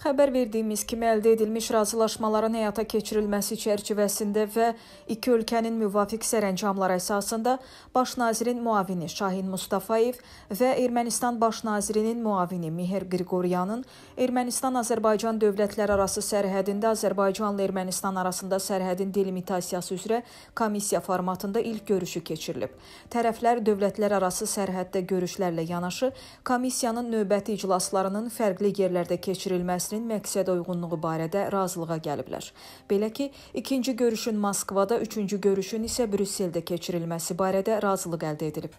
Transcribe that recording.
Xəbər verdiyimiz kimi əldə edilmiş razılaşmaların həyata keçirilməsi çərçivəsində və iki ölkənin müvafiq sərəncamları əsasında baş nazirin müavini Şahin Mustafayev və Ermənistan baş nazirinin müavini Mihir Qriqoryanın Ermənistan-Azərbaycan dövlətləri arası sərhədində Azərbaycanla Ermənistan arasında sərhədin delimitasiyası üzrə komissiya formatında ilk görüşü keçirilib. Tərəflər dövlətlər arası sərhəddə görüşlərlə yanaşı komissiyanın növbəti iclaslarının fərqli yerlərdə keçirilməsi əsrin məqsəd uyğunluğu barədə razılığa gəliblər. Belə ki, ikinci görüşün Moskvada, üçüncü görüşün isə Brüsseldə keçirilməsi barədə razılıq əldə edilib.